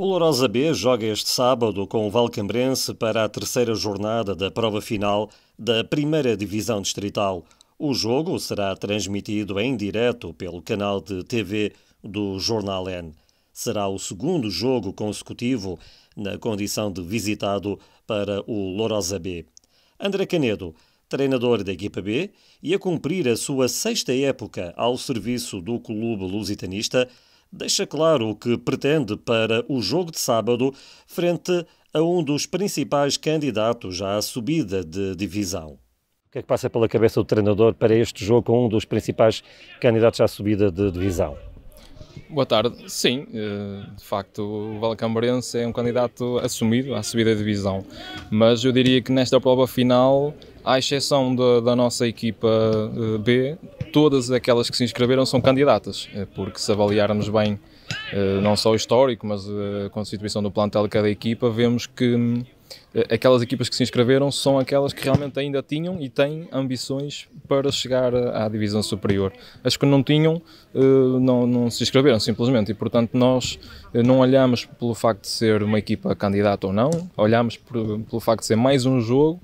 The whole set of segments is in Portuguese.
O Lourosa B joga este sábado com o Valcambrense para a terceira jornada da prova final da primeira divisão distrital. O jogo será transmitido em direto pelo canal de TV do Jornal N. Será o segundo jogo consecutivo na condição de visitado para o Lourosa B. André Canedo, treinador da equipa B e a cumprir a sua sexta época ao serviço do clube lusitanista, deixa claro o que pretende para o jogo de sábado frente a um dos principais candidatos à subida de divisão. O que é que passa pela cabeça do treinador para este jogo com um dos principais candidatos à subida de divisão? Boa tarde. Sim, eh, de facto, o Valcambrense é um candidato assumido à subida de divisão, mas eu diria que nesta prova final, à exceção da nossa equipa eh, B, todas aquelas que se inscreveram são candidatas, eh, porque se avaliarmos bem eh, não só o histórico, mas eh, a constituição do plantel de cada equipa, vemos que aquelas equipas que se inscreveram são aquelas que realmente ainda tinham e têm ambições para chegar à divisão superior. As que não tinham não, não se inscreveram simplesmente e, portanto, nós não olhamos pelo facto de ser uma equipa candidata ou não, olhamos pelo facto de ser mais um jogo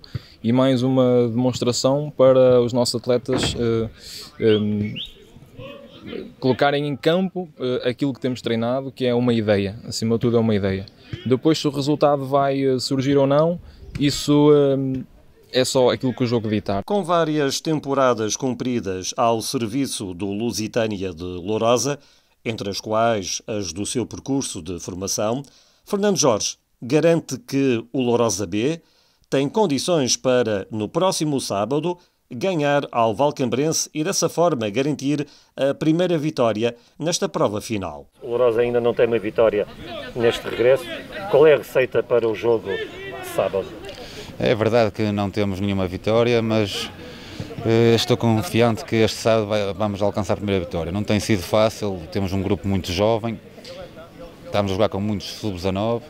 e mais uma demonstração para os nossos atletas uh, eh, um, ehm, colocarem em campo uh, aquilo que temos treinado, que é uma ideia, acima de tudo é uma ideia. Depois se o resultado vai eh, surgir ou não, isso ehm, é só aquilo que o jogo ditar. Com várias temporadas cumpridas ao serviço do Lusitânia de Lourosa, entre as quais as do seu percurso de formação, Fernando Jorge garante que o Lourosa B tem condições para, no próximo sábado, ganhar ao Valcambrense e dessa forma garantir a primeira vitória nesta prova final. O Lourosa ainda não tem uma vitória neste regresso. Qual é a receita para o jogo de sábado? É verdade que não temos nenhuma vitória, mas eh, estou confiante que este sábado vai, vamos alcançar a primeira vitória. Não tem sido fácil, temos um grupo muito jovem, estamos a jogar com muitos sub-19,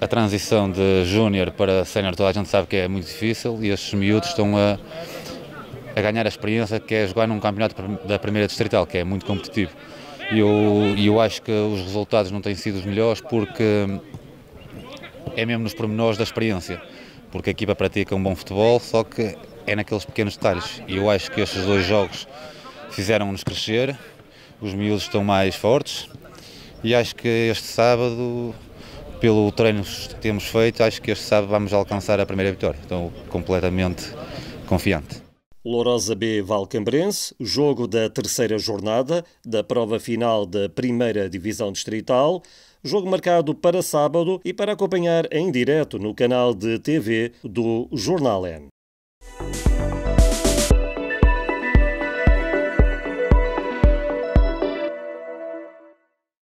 a transição de júnior para sénior, toda a gente sabe que é muito difícil e estes miúdos estão a, a ganhar a experiência que é jogar num campeonato da primeira distrital, que é muito competitivo. E eu, eu acho que os resultados não têm sido os melhores porque é mesmo nos pormenores da experiência, porque a equipa pratica um bom futebol, só que é naqueles pequenos detalhes. E eu acho que estes dois jogos fizeram-nos crescer, os miúdos estão mais fortes e acho que este sábado pelo treino que temos feito, acho que este sábado vamos alcançar a primeira vitória. Estou completamente confiante. Lourosa B Valcambrense, jogo da terceira jornada da prova final da primeira divisão distrital, jogo marcado para sábado e para acompanhar em direto no canal de TV do Jornal N.